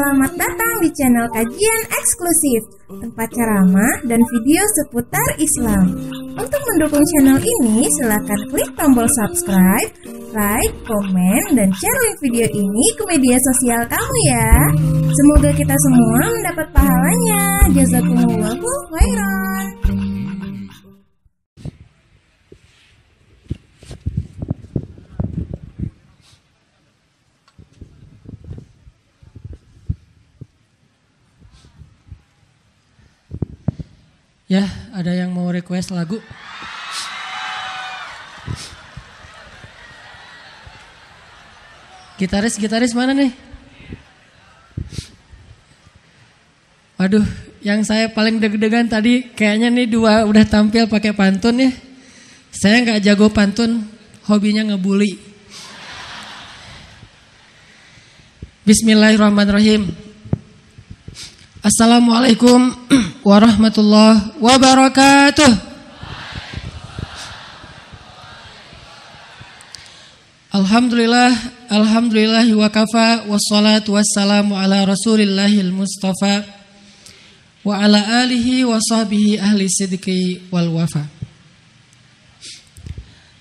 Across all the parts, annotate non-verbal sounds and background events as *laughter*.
Selamat datang di channel Kajian Eksklusif, tempat ceramah dan video seputar Islam. Untuk mendukung channel ini, silahkan klik tombol subscribe, like, komen, dan share link video ini ke media sosial kamu ya. Semoga kita semua mendapat pahalanya. Jazakumullahu khairan. Ya, ada yang mau request lagu? Gitaris-gitaris mana nih? Waduh, yang saya paling deg-degan tadi kayaknya nih dua udah tampil pakai pantun ya. Saya nggak jago pantun, hobinya ngebully. Bismillahirrahmanirrahim. Assalamualaikum *clears throat* warahmatullahi wabarakatuh. Alhamdulillah, alhamdulillah wa kafa wassalatu wassalamu ala rasulillahil mustafa wa ala alihi wa sahbihi ahli sidqi wal wafa.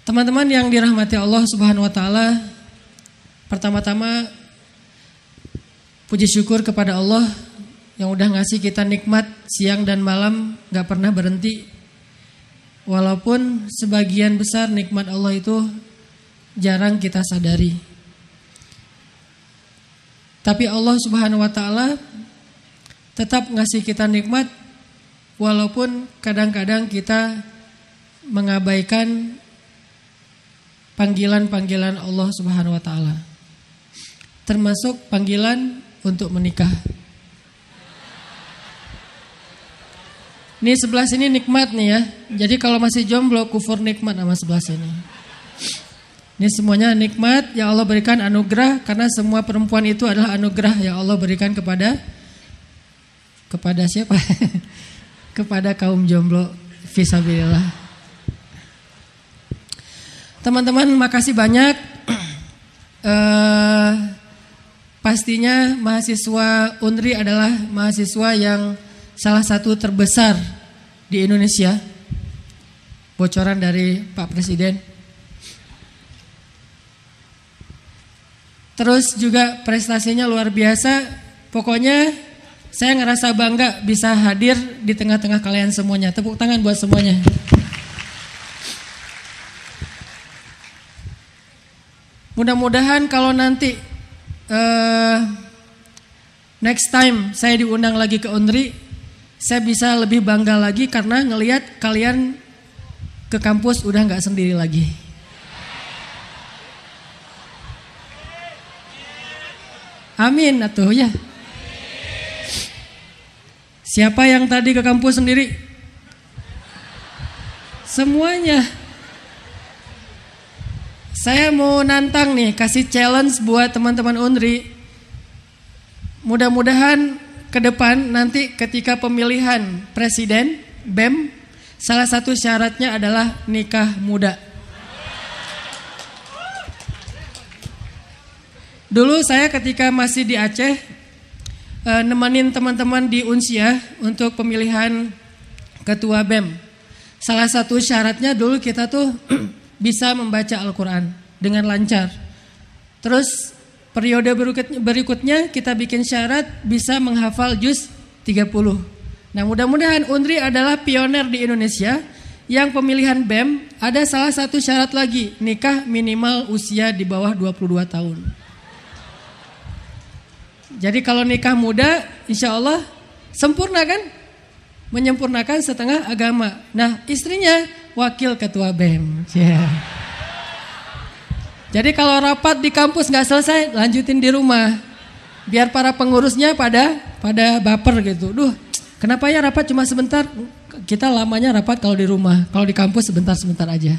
Teman-teman yang dirahmati Allah Subhanahu wa taala, pertama-tama puji syukur kepada Allah yang udah ngasih kita nikmat siang dan malam nggak pernah berhenti. Walaupun sebagian besar nikmat Allah itu jarang kita sadari. Tapi Allah Subhanahu wa taala tetap ngasih kita nikmat walaupun kadang-kadang kita mengabaikan panggilan-panggilan Allah Subhanahu wa taala. Termasuk panggilan untuk menikah. Ini sebelah sini nikmat nih ya. Jadi kalau masih jomblo kufur nikmat sama sebelah sini. Ini semuanya nikmat yang Allah berikan anugerah karena semua perempuan itu adalah anugerah yang Allah berikan kepada kepada siapa? *laughs* kepada kaum jomblo fisabilillah. Teman-teman makasih banyak. uh, *clears throat* pastinya mahasiswa Unri adalah mahasiswa yang salah satu terbesar di Indonesia. Bocoran dari Pak Presiden. Terus juga prestasinya luar biasa. Pokoknya saya ngerasa bangga bisa hadir di tengah-tengah kalian semuanya. Tepuk tangan buat semuanya. Mudah-mudahan kalau nanti uh, next time saya diundang lagi ke Unri, saya bisa lebih bangga lagi karena ngelihat kalian ke kampus udah nggak sendiri lagi. Amin atau ya. Siapa yang tadi ke kampus sendiri? Semuanya. Saya mau nantang nih, kasih challenge buat teman-teman Undri. Mudah-mudahan ke depan nanti ketika pemilihan presiden BEM salah satu syaratnya adalah nikah muda. Dulu saya ketika masih di Aceh eh, nemenin teman-teman di Unsia untuk pemilihan ketua BEM. Salah satu syaratnya dulu kita tuh *clears throat* bisa membaca Al-Qur'an dengan lancar. Terus Periode berikutnya kita bikin syarat bisa menghafal juz 30. Nah mudah-mudahan Undri adalah pioner di Indonesia yang pemilihan BEM ada salah satu syarat lagi nikah minimal usia di bawah 22 tahun. Jadi kalau nikah muda insya Allah sempurna kan? Menyempurnakan setengah agama. Nah istrinya wakil ketua BEM. Yeah. Jadi kalau rapat di kampus nggak selesai, lanjutin di rumah. Biar para pengurusnya pada pada baper gitu. Duh, kenapa ya rapat cuma sebentar? Kita lamanya rapat kalau di rumah. Kalau di kampus sebentar-sebentar aja.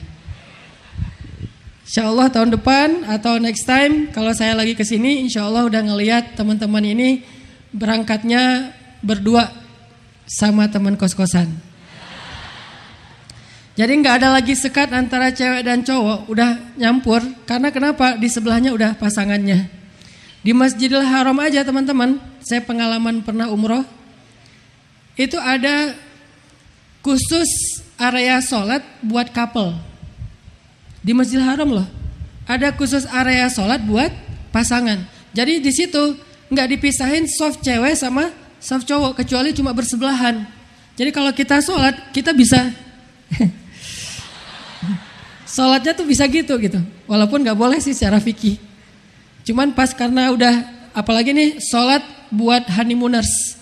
Insya Allah tahun depan atau next time kalau saya lagi ke sini, insya Allah udah ngeliat teman-teman ini berangkatnya berdua sama teman kos-kosan. Jadi nggak ada lagi sekat antara cewek dan cowok, udah nyampur. Karena kenapa? Di sebelahnya udah pasangannya. Di Masjidil Haram aja teman-teman, saya pengalaman pernah umroh. Itu ada khusus area sholat buat couple. Di Masjidil Haram loh. Ada khusus area sholat buat pasangan. Jadi di situ nggak dipisahin soft cewek sama soft cowok kecuali cuma bersebelahan. Jadi kalau kita sholat kita bisa *laughs* Sholatnya tuh bisa gitu gitu. Walaupun nggak boleh sih secara fikih. Cuman pas karena udah apalagi nih sholat buat honeymooners.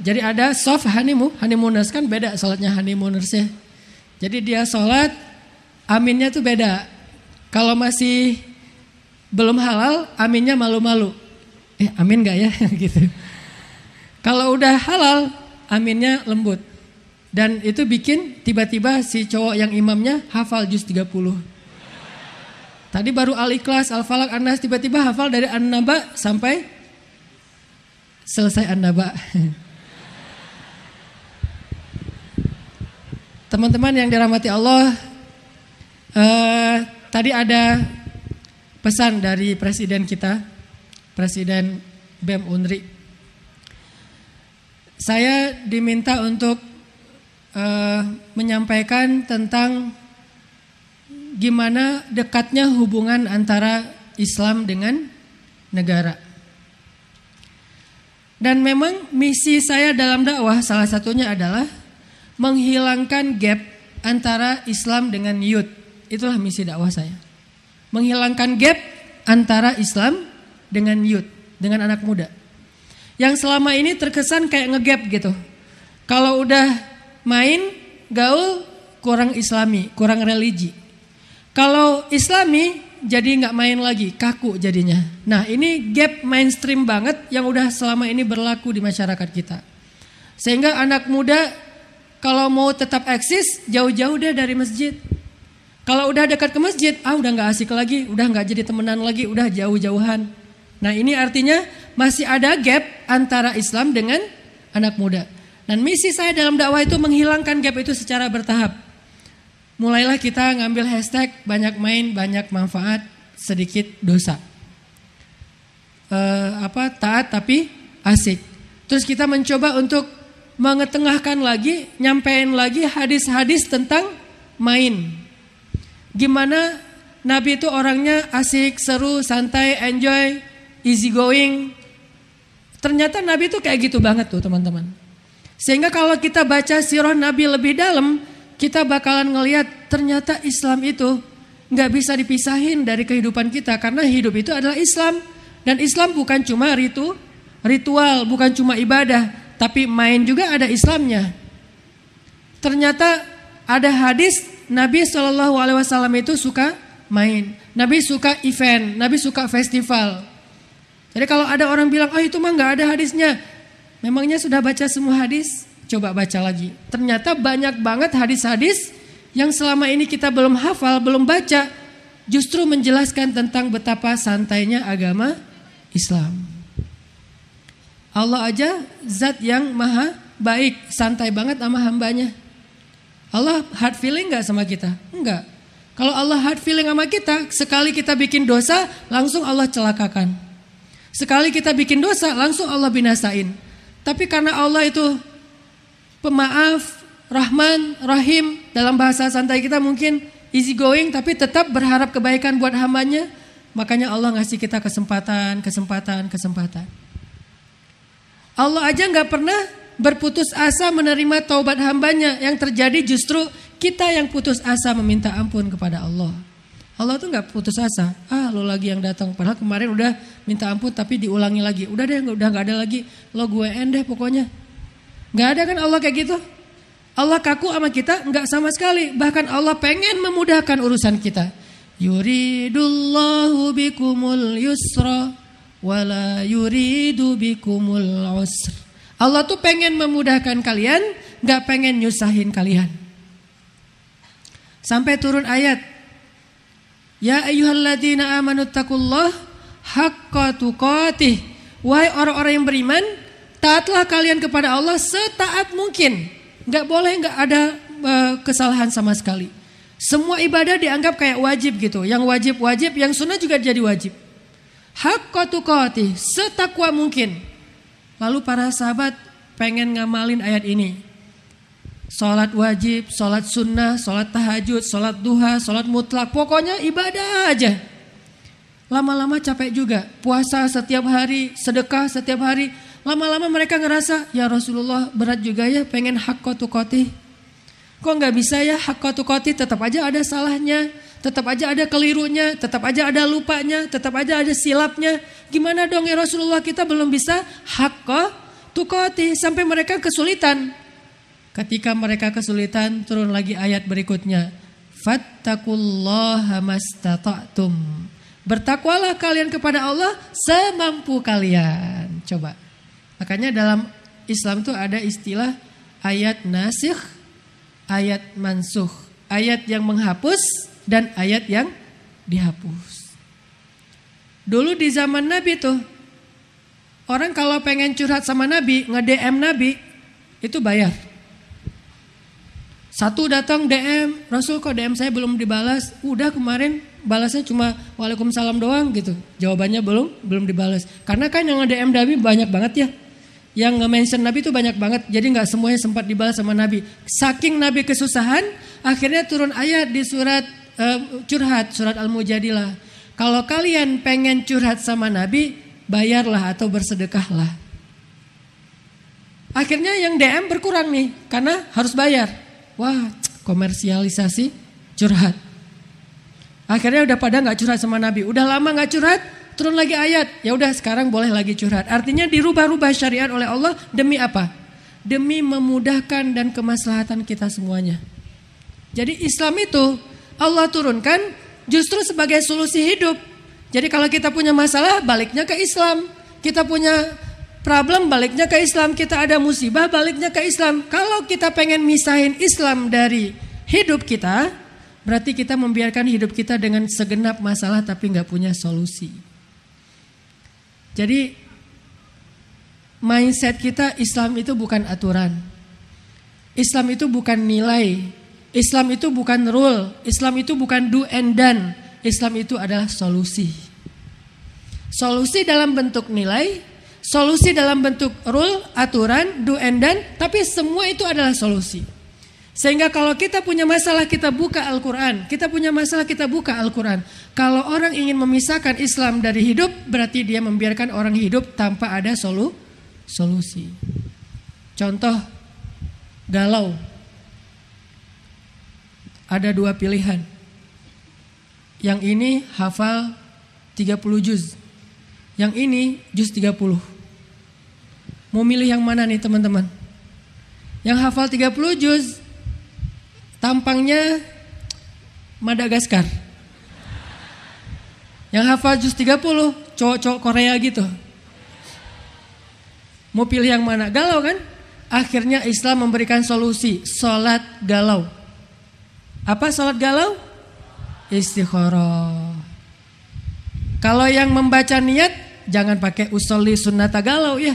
Jadi ada soft honeymoon, honeymooners kan beda sholatnya honeymooners ya. Jadi dia sholat aminnya tuh beda. Kalau masih belum halal, aminnya malu-malu. Eh amin gak ya *laughs* gitu. Kalau udah halal, aminnya lembut. Dan itu bikin tiba-tiba si cowok yang imamnya hafal juz 30. Tadi baru al-ikhlas, al-falak, an tiba-tiba hafal dari an-naba sampai selesai an-naba. *laughs* Teman-teman yang dirahmati Allah, eh, tadi ada pesan dari presiden kita, Presiden BEM Unri. Saya diminta untuk uh, menyampaikan tentang gimana dekatnya hubungan antara Islam dengan negara. Dan memang misi saya dalam dakwah salah satunya adalah menghilangkan gap antara Islam dengan youth. Itulah misi dakwah saya. Menghilangkan gap antara Islam dengan youth, dengan anak muda. Yang selama ini terkesan kayak ngegap gitu. Kalau udah main gaul kurang islami, kurang religi. Kalau islami jadi nggak main lagi, kaku jadinya. Nah ini gap mainstream banget yang udah selama ini berlaku di masyarakat kita. Sehingga anak muda kalau mau tetap eksis jauh-jauh deh dari masjid. Kalau udah dekat ke masjid, ah udah nggak asik lagi, udah nggak jadi temenan lagi, udah jauh-jauhan. Nah ini artinya masih ada gap antara Islam dengan anak muda. Dan misi saya dalam dakwah itu menghilangkan gap itu secara bertahap. Mulailah kita ngambil hashtag banyak main, banyak manfaat, sedikit dosa. E, apa taat tapi asik. Terus kita mencoba untuk mengetengahkan lagi, nyampein lagi hadis-hadis tentang main. Gimana Nabi itu orangnya asik, seru, santai, enjoy, easy going. Ternyata Nabi itu kayak gitu banget tuh teman-teman. Sehingga kalau kita baca sirah Nabi lebih dalam, kita bakalan ngelihat ternyata Islam itu nggak bisa dipisahin dari kehidupan kita karena hidup itu adalah Islam dan Islam bukan cuma ritu, ritual, bukan cuma ibadah, tapi main juga ada Islamnya. Ternyata ada hadis Nabi Shallallahu Alaihi Wasallam itu suka main, Nabi suka event, Nabi suka festival. Jadi kalau ada orang bilang, oh itu mah nggak ada hadisnya, Memangnya sudah baca semua hadis? Coba baca lagi. Ternyata banyak banget hadis-hadis yang selama ini kita belum hafal, belum baca, justru menjelaskan tentang betapa santainya agama Islam. Allah aja zat yang maha baik, santai banget sama hambanya. Allah hard feeling gak sama kita? Enggak. Kalau Allah hard feeling sama kita, sekali kita bikin dosa, langsung Allah celakakan. Sekali kita bikin dosa, langsung Allah binasain. Tapi karena Allah itu pemaaf, Rahman, Rahim, dalam bahasa santai kita mungkin easy going tapi tetap berharap kebaikan buat hambanya, makanya Allah ngasih kita kesempatan, kesempatan, kesempatan. Allah aja nggak pernah berputus asa menerima taubat hambanya yang terjadi justru kita yang putus asa meminta ampun kepada Allah. Allah tuh nggak putus asa. Ah, lo lagi yang datang. Padahal kemarin udah minta ampun tapi diulangi lagi. Udah deh, udah nggak ada lagi. Lo gue endeh pokoknya. Nggak ada kan Allah kayak gitu? Allah kaku sama kita nggak sama sekali. Bahkan Allah pengen memudahkan urusan kita. Yuridullahu bikumul yusra wala yuridu bikumul usr. Allah tuh pengen memudahkan kalian, nggak pengen nyusahin kalian. Sampai turun ayat Ya ayyuhalladzina amanu taqullah haqqa tuqatih. Wahai orang-orang yang beriman, taatlah kalian kepada Allah setaat mungkin. Enggak boleh enggak ada uh, kesalahan sama sekali. Semua ibadah dianggap kayak wajib gitu. Yang wajib wajib, yang sunnah juga jadi wajib. Haqqa tuqatih, setakwa mungkin. Lalu para sahabat pengen ngamalin ayat ini. Sholat wajib, sholat sunnah, sholat tahajud, sholat duha, sholat mutlak. Pokoknya ibadah aja. Lama-lama capek juga. Puasa setiap hari, sedekah setiap hari. Lama-lama mereka ngerasa, ya Rasulullah berat juga ya pengen tukoti. Kok nggak bisa ya tukoti? tetap aja ada salahnya. Tetap aja ada kelirunya, tetap aja ada lupanya, tetap aja ada silapnya. Gimana dong ya Rasulullah kita belum bisa tukoti sampai mereka kesulitan. Ketika mereka kesulitan, turun lagi ayat berikutnya. Fattakullaha mastata'tum. Bertakwalah kalian kepada Allah semampu kalian. Coba. Makanya dalam Islam itu ada istilah ayat nasikh, ayat mansuh. Ayat yang menghapus dan ayat yang dihapus. Dulu di zaman Nabi tuh, orang kalau pengen curhat sama Nabi, nge-DM Nabi, itu bayar. Satu datang DM, Rasul kok DM saya belum dibalas? Udah kemarin balasnya cuma waalaikumsalam doang gitu. Jawabannya belum belum dibalas. Karena kan yang DM Nabi banyak banget ya. Yang nge-mention Nabi itu banyak banget. Jadi nggak semuanya sempat dibalas sama Nabi. Saking Nabi kesusahan, akhirnya turun ayat di surat uh, curhat, surat Al-Mujadilah. Kalau kalian pengen curhat sama Nabi, bayarlah atau bersedekahlah. Akhirnya yang DM berkurang nih karena harus bayar. Wah, komersialisasi curhat. Akhirnya udah pada nggak curhat sama Nabi. Udah lama nggak curhat, turun lagi ayat. Ya udah sekarang boleh lagi curhat. Artinya dirubah-rubah syariat oleh Allah demi apa? Demi memudahkan dan kemaslahatan kita semuanya. Jadi Islam itu Allah turunkan justru sebagai solusi hidup. Jadi kalau kita punya masalah baliknya ke Islam. Kita punya Problem baliknya ke Islam, kita ada musibah baliknya ke Islam. Kalau kita pengen misahin Islam dari hidup kita, berarti kita membiarkan hidup kita dengan segenap masalah tapi nggak punya solusi. Jadi mindset kita Islam itu bukan aturan. Islam itu bukan nilai. Islam itu bukan rule. Islam itu bukan do and done. Islam itu adalah solusi. Solusi dalam bentuk nilai, Solusi dalam bentuk rule, aturan, do and done, tapi semua itu adalah solusi. Sehingga kalau kita punya masalah kita buka Al-Quran, kita punya masalah kita buka Al-Quran. Kalau orang ingin memisahkan Islam dari hidup, berarti dia membiarkan orang hidup tanpa ada solu solusi. Contoh galau. Ada dua pilihan. Yang ini hafal 30 juz. Yang ini juz 30. Mau milih yang mana nih teman-teman? Yang hafal 30 juz tampangnya Madagaskar. Yang hafal juz 30 cowok-cowok Korea gitu. Mau pilih yang mana? Galau kan? Akhirnya Islam memberikan solusi, salat galau. Apa salat galau? Istikharah. Kalau yang membaca niat jangan pakai usolli sunnata galau ya.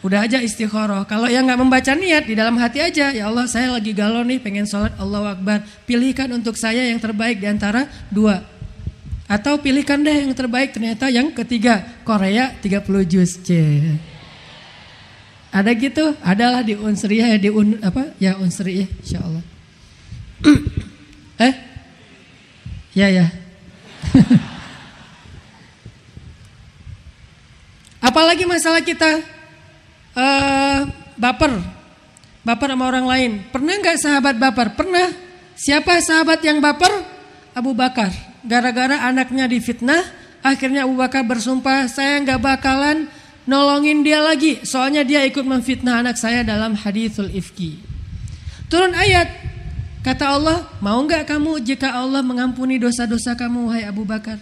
Udah aja istikharah. Kalau yang nggak membaca niat di dalam hati aja, ya Allah saya lagi galau nih pengen sholat Allah Akbar. Pilihkan untuk saya yang terbaik di antara dua. Atau pilihkan deh yang terbaik ternyata yang ketiga Korea 30 juz. C. Ada gitu? Adalah di unsriyah ya di un, apa? Ya unsriyah, ya, insya Allah. *clears throat* eh? Ya ya. *laughs* Apalagi masalah kita uh, baper, baper sama orang lain. Pernah nggak sahabat baper? Pernah. Siapa sahabat yang baper? Abu Bakar. Gara-gara anaknya difitnah, akhirnya Abu Bakar bersumpah, saya nggak bakalan nolongin dia lagi. Soalnya dia ikut memfitnah anak saya dalam hadisul ifki. Turun ayat, kata Allah, mau nggak kamu jika Allah mengampuni dosa-dosa kamu, wahai Abu Bakar?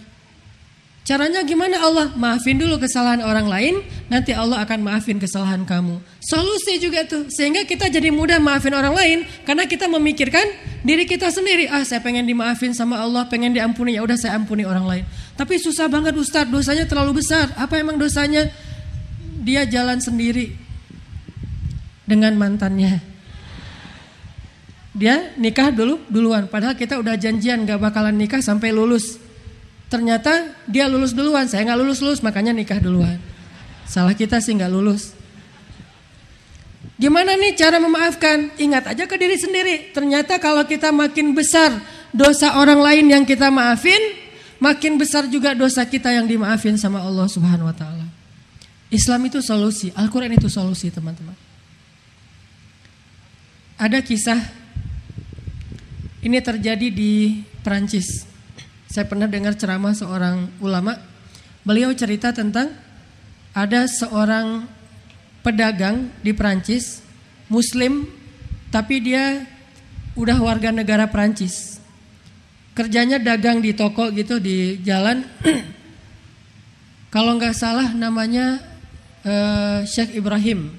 Caranya gimana Allah? Maafin dulu kesalahan orang lain, nanti Allah akan maafin kesalahan kamu. Solusi juga tuh, sehingga kita jadi mudah maafin orang lain karena kita memikirkan diri kita sendiri. Ah, saya pengen dimaafin sama Allah, pengen diampuni, ya udah saya ampuni orang lain. Tapi susah banget Ustadz, dosanya terlalu besar. Apa emang dosanya? Dia jalan sendiri dengan mantannya. Dia nikah dulu duluan, padahal kita udah janjian gak bakalan nikah sampai lulus. Ternyata dia lulus duluan, saya nggak lulus-lulus makanya nikah duluan. Salah kita sih nggak lulus. Gimana nih cara memaafkan? Ingat aja ke diri sendiri. Ternyata kalau kita makin besar dosa orang lain yang kita maafin, makin besar juga dosa kita yang dimaafin sama Allah Subhanahu wa taala. Islam itu solusi, Al-Qur'an itu solusi, teman-teman. Ada kisah ini terjadi di Perancis. Saya pernah dengar ceramah seorang ulama, beliau cerita tentang ada seorang pedagang di Perancis, muslim, tapi dia udah warga negara Perancis. Kerjanya dagang di toko gitu di jalan. *clears throat* Kalau nggak salah namanya uh, Sheikh Ibrahim,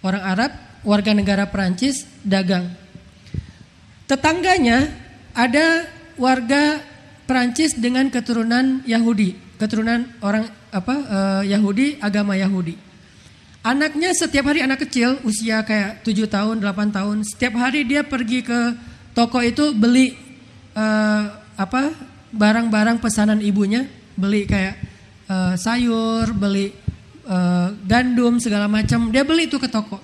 orang Arab, warga negara Perancis, dagang. Tetangganya ada warga Perancis dengan keturunan Yahudi, keturunan orang apa uh, Yahudi, agama Yahudi. Anaknya setiap hari anak kecil usia kayak 7 tahun, 8 tahun, setiap hari dia pergi ke toko itu beli uh, apa barang-barang pesanan ibunya, beli kayak uh, sayur, beli uh, gandum segala macam. Dia beli itu ke toko.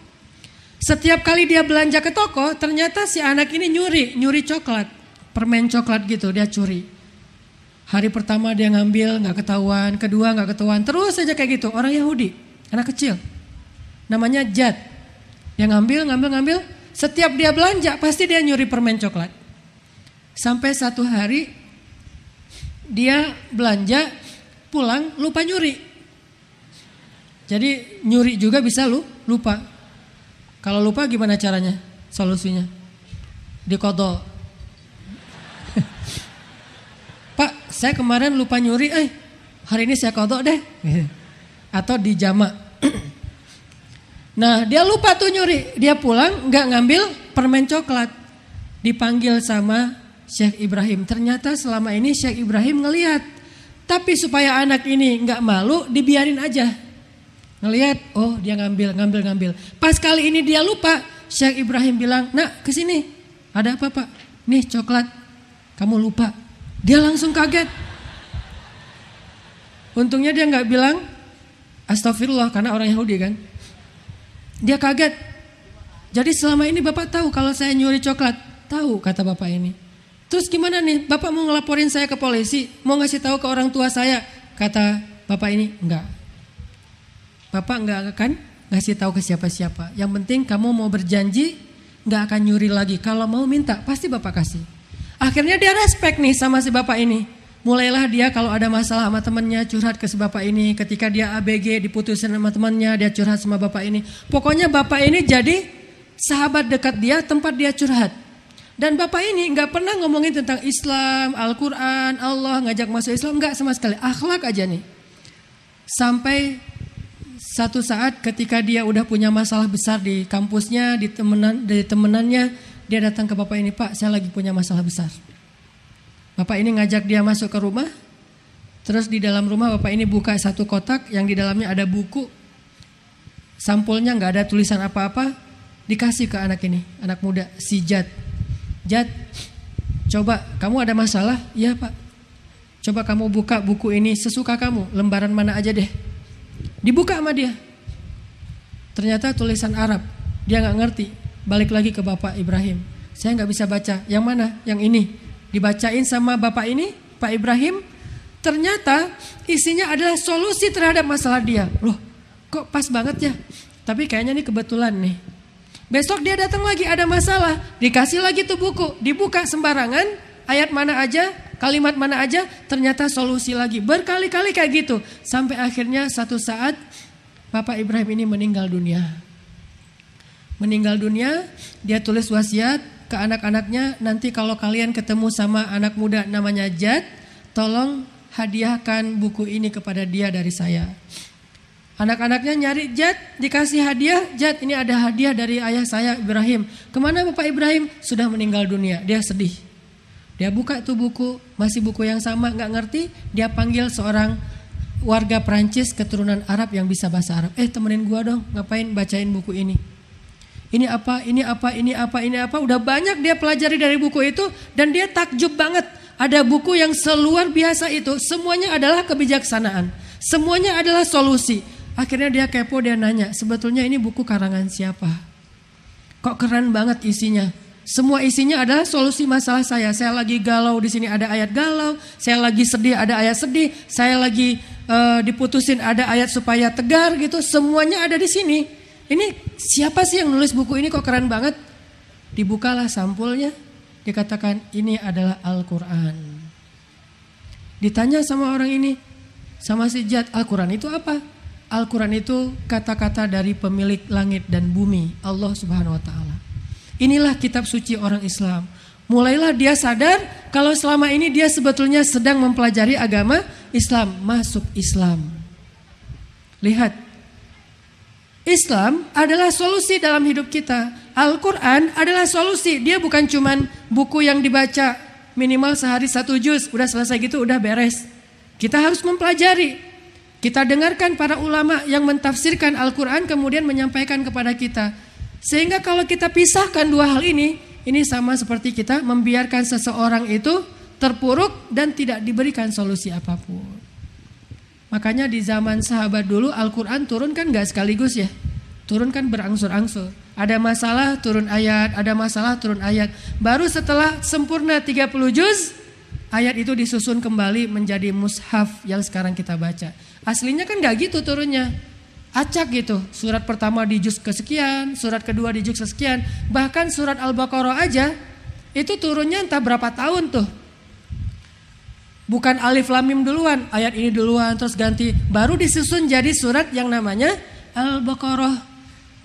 Setiap kali dia belanja ke toko, ternyata si anak ini nyuri, nyuri coklat, permen coklat gitu dia curi. Hari pertama dia ngambil nggak ketahuan, kedua nggak ketahuan, terus saja kayak gitu. Orang Yahudi, anak kecil, namanya Jad. yang ngambil, ngambil, ngambil. Setiap dia belanja pasti dia nyuri permen coklat. Sampai satu hari dia belanja pulang lupa nyuri. Jadi nyuri juga bisa lu lupa. Kalau lupa gimana caranya? Solusinya? Dikodok saya kemarin lupa nyuri, eh hari ini saya kodok deh. *laughs* Atau di jamak. nah dia lupa tuh nyuri, dia pulang nggak ngambil permen coklat. Dipanggil sama Syekh Ibrahim. Ternyata selama ini Syekh Ibrahim ngeliat. Tapi supaya anak ini nggak malu, dibiarin aja. Ngeliat, oh dia ngambil, ngambil, ngambil. Pas kali ini dia lupa, Syekh Ibrahim bilang, nak kesini, ada apa pak? Nih coklat, kamu lupa dia langsung kaget. Untungnya dia nggak bilang astagfirullah karena orang Yahudi kan. Dia kaget. Jadi selama ini Bapak tahu kalau saya nyuri coklat? Tahu kata Bapak ini. Terus gimana nih? Bapak mau ngelaporin saya ke polisi, mau ngasih tahu ke orang tua saya? Kata Bapak ini, enggak. Bapak enggak akan ngasih tahu ke siapa-siapa. Yang penting kamu mau berjanji enggak akan nyuri lagi. Kalau mau minta, pasti Bapak kasih. Akhirnya dia respect nih sama si bapak ini. Mulailah dia kalau ada masalah sama temannya curhat ke si bapak ini. Ketika dia ABG diputusin sama temannya dia curhat sama bapak ini. Pokoknya bapak ini jadi sahabat dekat dia tempat dia curhat. Dan bapak ini nggak pernah ngomongin tentang Islam, Al-Quran, Allah ngajak masuk Islam nggak sama sekali. Akhlak aja nih. Sampai satu saat ketika dia udah punya masalah besar di kampusnya, di temenan, di temenannya, dia datang ke bapak ini, Pak, saya lagi punya masalah besar. Bapak ini ngajak dia masuk ke rumah, terus di dalam rumah bapak ini buka satu kotak yang di dalamnya ada buku, sampulnya nggak ada tulisan apa-apa, dikasih ke anak ini, anak muda, si Jad. Jad, coba kamu ada masalah? Iya Pak. Coba kamu buka buku ini sesuka kamu, lembaran mana aja deh. Dibuka sama dia. Ternyata tulisan Arab, dia nggak ngerti balik lagi ke Bapak Ibrahim. Saya nggak bisa baca. Yang mana? Yang ini. Dibacain sama Bapak ini, Pak Ibrahim. Ternyata isinya adalah solusi terhadap masalah dia. Loh, kok pas banget ya? Tapi kayaknya ini kebetulan nih. Besok dia datang lagi ada masalah, dikasih lagi tuh buku, dibuka sembarangan, ayat mana aja, kalimat mana aja, ternyata solusi lagi. Berkali-kali kayak gitu. Sampai akhirnya satu saat Bapak Ibrahim ini meninggal dunia meninggal dunia, dia tulis wasiat ke anak-anaknya, nanti kalau kalian ketemu sama anak muda namanya Jad, tolong hadiahkan buku ini kepada dia dari saya. Anak-anaknya nyari Jad, dikasih hadiah, Jad ini ada hadiah dari ayah saya Ibrahim. Kemana Bapak Ibrahim? Sudah meninggal dunia, dia sedih. Dia buka itu buku, masih buku yang sama, nggak ngerti. Dia panggil seorang warga Perancis keturunan Arab yang bisa bahasa Arab. Eh temenin gua dong, ngapain bacain buku ini? Ini apa, ini apa, ini apa, ini apa. Udah banyak dia pelajari dari buku itu dan dia takjub banget. Ada buku yang seluar biasa itu semuanya adalah kebijaksanaan. Semuanya adalah solusi. Akhirnya dia kepo dia nanya, sebetulnya ini buku karangan siapa? Kok keren banget isinya? Semua isinya adalah solusi masalah saya. Saya lagi galau di sini ada ayat galau, saya lagi sedih ada ayat sedih, saya lagi uh, diputusin ada ayat supaya tegar gitu. Semuanya ada di sini. Ini siapa sih yang nulis buku ini kok keren banget? Dibukalah sampulnya, dikatakan ini adalah Al-Quran. Ditanya sama orang ini, sama si Jad, Al-Quran itu apa? Al-Quran itu kata-kata dari pemilik langit dan bumi, Allah subhanahu wa ta'ala. Inilah kitab suci orang Islam. Mulailah dia sadar kalau selama ini dia sebetulnya sedang mempelajari agama Islam, masuk Islam. Lihat Islam adalah solusi dalam hidup kita. Al-Quran adalah solusi. Dia bukan cuman buku yang dibaca minimal sehari satu juz. Udah selesai gitu udah beres. Kita harus mempelajari. Kita dengarkan para ulama yang mentafsirkan Al-Quran kemudian menyampaikan kepada kita. Sehingga kalau kita pisahkan dua hal ini. Ini sama seperti kita membiarkan seseorang itu terpuruk dan tidak diberikan solusi apapun. Makanya di zaman sahabat dulu Al-Quran turun kan nggak sekaligus ya. Turun kan berangsur-angsur. Ada masalah turun ayat, ada masalah turun ayat. Baru setelah sempurna 30 juz, ayat itu disusun kembali menjadi mushaf yang sekarang kita baca. Aslinya kan gak gitu turunnya. Acak gitu, surat pertama di juz kesekian, surat kedua di juz kesekian, bahkan surat Al-Baqarah aja itu turunnya entah berapa tahun tuh Bukan alif lamim duluan, ayat ini duluan terus ganti. Baru disusun jadi surat yang namanya Al-Baqarah.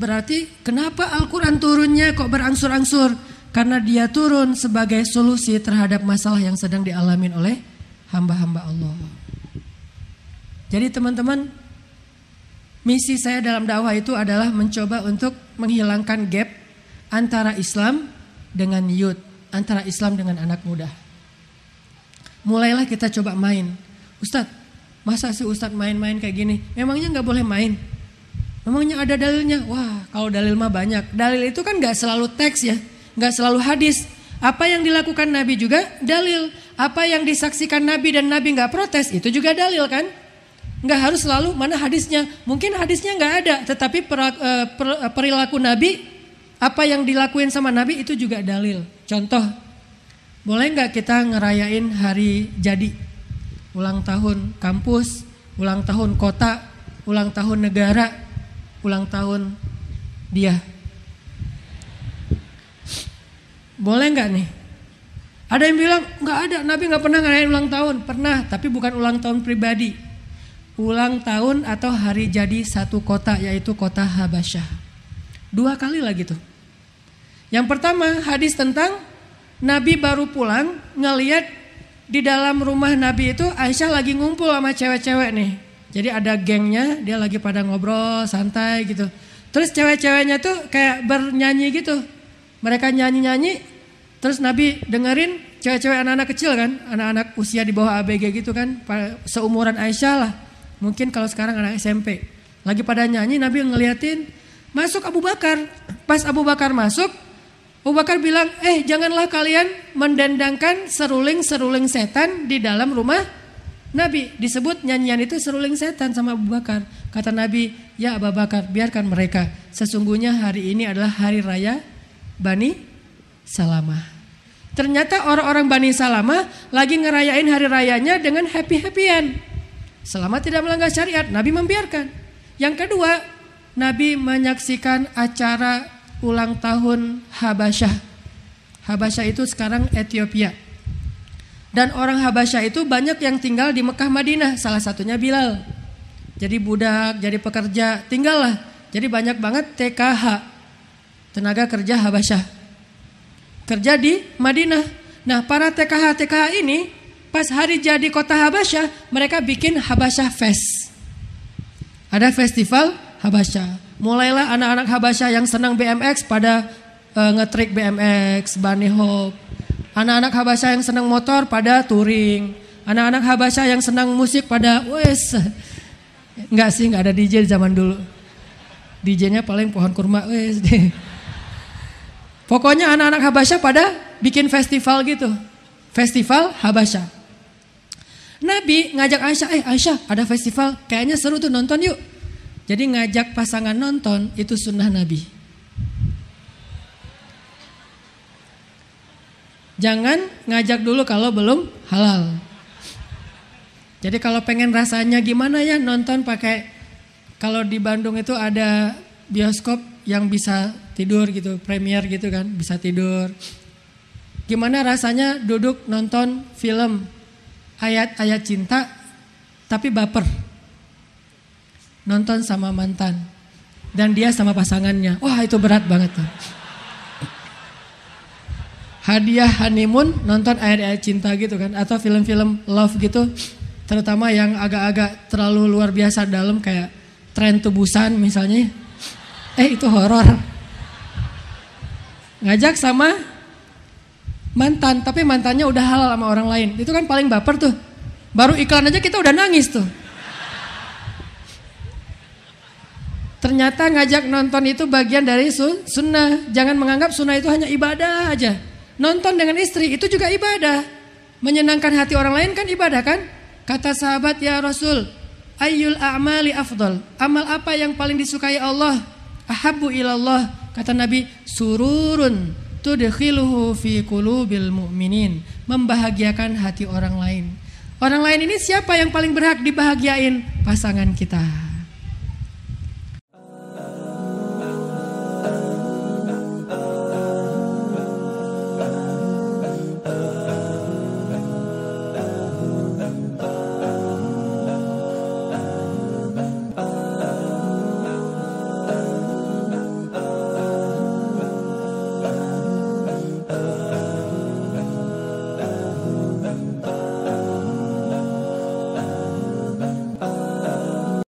Berarti kenapa Al-Quran turunnya kok berangsur-angsur? Karena dia turun sebagai solusi terhadap masalah yang sedang dialami oleh hamba-hamba Allah. Jadi teman-teman, misi saya dalam dakwah itu adalah mencoba untuk menghilangkan gap antara Islam dengan Yud, antara Islam dengan anak muda mulailah kita coba main. Ustadz, masa sih Ustadz main-main kayak gini? Memangnya nggak boleh main? Memangnya ada dalilnya? Wah, kalau dalil mah banyak. Dalil itu kan nggak selalu teks ya, nggak selalu hadis. Apa yang dilakukan Nabi juga dalil. Apa yang disaksikan Nabi dan Nabi nggak protes itu juga dalil kan? nggak harus selalu mana hadisnya. Mungkin hadisnya nggak ada, tetapi e, per, per, perilaku Nabi, apa yang dilakuin sama Nabi itu juga dalil. Contoh boleh nggak kita ngerayain hari jadi? Ulang tahun kampus, ulang tahun kota, ulang tahun negara, ulang tahun dia. Boleh nggak nih? Ada yang bilang nggak ada, Nabi nggak pernah ngerayain ulang tahun. Pernah, tapi bukan ulang tahun pribadi. Ulang tahun atau hari jadi satu kota yaitu kota Habasyah. Dua kali lagi tuh. Yang pertama hadis tentang Nabi baru pulang ngeliat di dalam rumah Nabi itu Aisyah lagi ngumpul sama cewek-cewek nih. Jadi ada gengnya, dia lagi pada ngobrol santai gitu. Terus cewek-ceweknya tuh kayak bernyanyi gitu. Mereka nyanyi-nyanyi, terus Nabi dengerin cewek-cewek anak-anak kecil kan, anak-anak usia di bawah ABG gitu kan, seumuran Aisyah lah. Mungkin kalau sekarang anak SMP. Lagi pada nyanyi, Nabi ngeliatin, masuk Abu Bakar. Pas Abu Bakar masuk, Abu Bakar bilang, eh janganlah kalian mendendangkan seruling-seruling setan di dalam rumah Nabi. Disebut nyanyian itu seruling setan sama Abu Bakar. Kata Nabi, ya Abu Bakar biarkan mereka. Sesungguhnya hari ini adalah hari raya Bani Salamah. Ternyata orang-orang Bani Salamah lagi ngerayain hari rayanya dengan happy-happyan. Selama tidak melanggar syariat, Nabi membiarkan. Yang kedua, Nabi menyaksikan acara ulang tahun Habasyah. Habasyah itu sekarang Ethiopia. Dan orang Habasyah itu banyak yang tinggal di Mekah Madinah, salah satunya Bilal. Jadi budak, jadi pekerja, tinggallah. Jadi banyak banget TKH, tenaga kerja Habasyah. Kerja di Madinah. Nah para TKH-TKH ini pas hari jadi kota Habasyah, mereka bikin Habasyah Fest. Ada festival Habasyah mulailah anak-anak Habasyah yang senang BMX pada uh, eh, ngetrik BMX, bunny hop. Anak-anak Habasyah yang senang motor pada touring. Anak-anak Habasyah yang senang musik pada wes. Enggak sih, enggak ada DJ zaman dulu. DJ-nya paling pohon kurma wes. *laughs* Pokoknya anak-anak Habasyah pada bikin festival gitu. Festival Habasyah. Nabi ngajak Aisyah, eh Aisyah ada festival, kayaknya seru tuh nonton yuk. Jadi ngajak pasangan nonton itu sunnah Nabi. Jangan ngajak dulu kalau belum halal. Jadi kalau pengen rasanya gimana ya nonton pakai kalau di Bandung itu ada bioskop yang bisa tidur gitu, premier gitu kan, bisa tidur. Gimana rasanya duduk nonton film ayat-ayat cinta tapi baper nonton sama mantan dan dia sama pasangannya. Wah itu berat banget tuh. Hadiah honeymoon nonton air-air cinta gitu kan atau film-film love gitu terutama yang agak-agak terlalu luar biasa dalam kayak tren tubusan misalnya. Eh itu horor. Ngajak sama mantan tapi mantannya udah halal sama orang lain. Itu kan paling baper tuh. Baru iklan aja kita udah nangis tuh. Ternyata ngajak nonton itu bagian dari sun sunnah. Jangan menganggap sunnah itu hanya ibadah aja. Nonton dengan istri itu juga ibadah. Menyenangkan hati orang lain kan ibadah kan? Kata sahabat ya Rasul, Ayul a'mali afdol. Amal apa yang paling disukai Allah? Ahabu ilallah. Kata Nabi, sururun tudkhiluhu fi kulubil mu'minin. Membahagiakan hati orang lain. Orang lain ini siapa yang paling berhak dibahagiain? Pasangan kita.